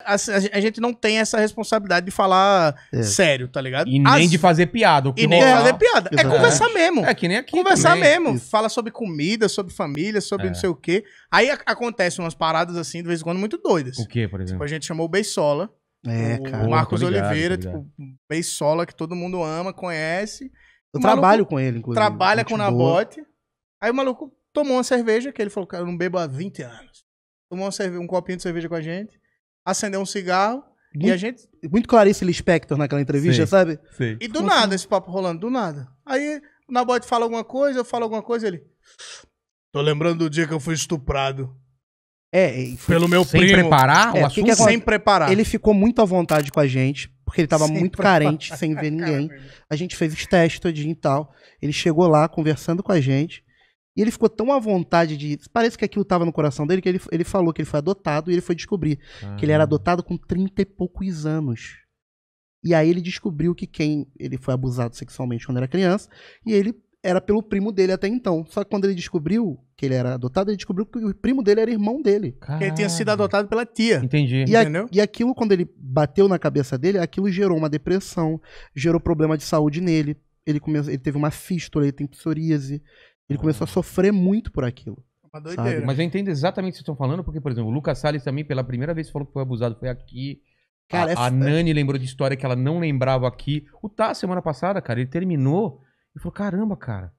Assim, a, a, gente não tem essa responsabilidade de falar é. sério, tá ligado? E nem de fazer piada. e nem de fazer piada. É conversar mesmo. É que nem aqui. Conversar também. mesmo. Isso. Fala sobre comida, sobre família, sobre é. não sei o quê. Aí a, acontecem umas paradas assim, de vez em quando, muito doidas. O quê, por exemplo? Tipo, a gente chamou o Beisola. É, cara. O Marcos ligado, Oliveira, tipo, Beisola, que todo mundo ama, conhece. Eu trabalho com ele, inclusive. Trabalha com o Nabote. Aí o maluco tomou uma cerveja, que ele falou, cara, eu não bebo há 20 anos. Tomou uma um copinho de cerveja com a gente acender um cigarro muito, e a gente. Muito Clarice Lispector naquela entrevista, sim, sabe? Sim. E do nada esse papo rolando, do nada. Aí o Nabote fala alguma coisa, eu falo alguma coisa, ele. Tô lembrando do dia que eu fui estuprado. É, foi, pelo meu sem primo. Sem preparar é, o assunto? Que que sem preparar. Ele ficou muito à vontade com a gente, porque ele tava sem muito preparar. carente, sem ver ninguém. Caramba. A gente fez os testes todinho e tal. Ele chegou lá conversando com a gente. E ele ficou tão à vontade de. Parece que aquilo estava no coração dele que ele, ele falou que ele foi adotado e ele foi descobrir ah. que ele era ah. adotado com 30 e poucos anos. E aí ele descobriu que quem. Ele foi abusado sexualmente quando era criança e ele era pelo primo dele até então. Só que quando ele descobriu que ele era adotado, ele descobriu que o primo dele era irmão dele. Caralho. Ele tinha sido adotado pela tia. Entendi. E, a, Entendeu? e aquilo, quando ele bateu na cabeça dele, aquilo gerou uma depressão, gerou problema de saúde nele. Ele, come, ele teve uma fístula, ele tem psoríase ele começou a sofrer muito por aquilo. É uma doideira. Sabe? Mas eu entendo exatamente o que vocês estão falando, porque, por exemplo, o Lucas Salles também, pela primeira vez, falou que foi abusado, foi aqui. Cara, a, essa... a Nani lembrou de história que ela não lembrava aqui. O Tá, semana passada, cara, ele terminou e falou: caramba, cara,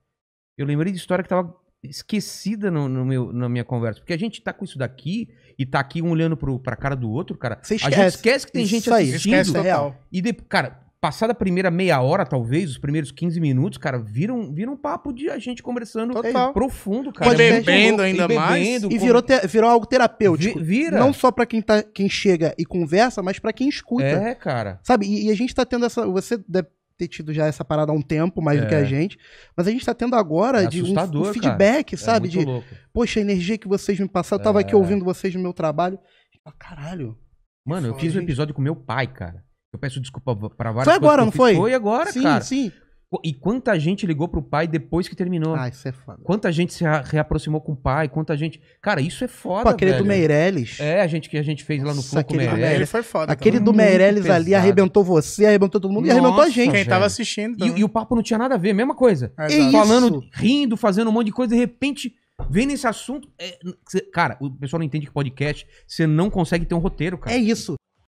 eu lembrei de história que tava esquecida no, no, meu, na minha conversa. Porque a gente tá com isso daqui e tá aqui um olhando pro, pra cara do outro, cara. esquece. A gente esquece que tem isso gente aí, assistindo. Esquece, total. É real. E, de, cara, Passada a primeira meia hora, talvez, os primeiros 15 minutos, cara, viram, viram um papo de a gente conversando Total. profundo, cara. bebendo é ainda bebendo, mais. E virou, virou algo terapêutico. Vi, vira. Não só pra quem, tá, quem chega e conversa, mas pra quem escuta. É, cara. Sabe? E, e a gente tá tendo essa. Você deve ter tido já essa parada há um tempo, mais é. do que a é. gente. Mas a gente tá tendo agora é de um, um feedback, cara. É sabe? É de, louco. poxa, a energia que vocês me passaram, eu tava aqui é. ouvindo vocês no meu trabalho. Ah, caralho. Mano, eu fiz um episódio com meu pai, cara. Eu peço desculpa para várias Foi agora, não foi? Foi agora, sim, cara. Sim, sim. E quanta gente ligou pro pai depois que terminou. Ah, isso é foda. Quanta gente se reaproximou com o pai, quanta gente. Cara, isso é foda, Pô, aquele velho. do Meirelles. É, a gente que a gente fez lá no Nossa, Flu com Meirelles. foi foda. Aquele do Meirelles ali arrebentou você, arrebentou todo mundo Nossa, e arrebentou a gente. Quem tava assistindo. E, e, o papo não tinha nada a ver, mesma coisa. É Falando, rindo, fazendo um monte de coisa, de repente. Vem nesse assunto. É, cara, o pessoal não entende que podcast, você não consegue ter um roteiro, cara. É isso.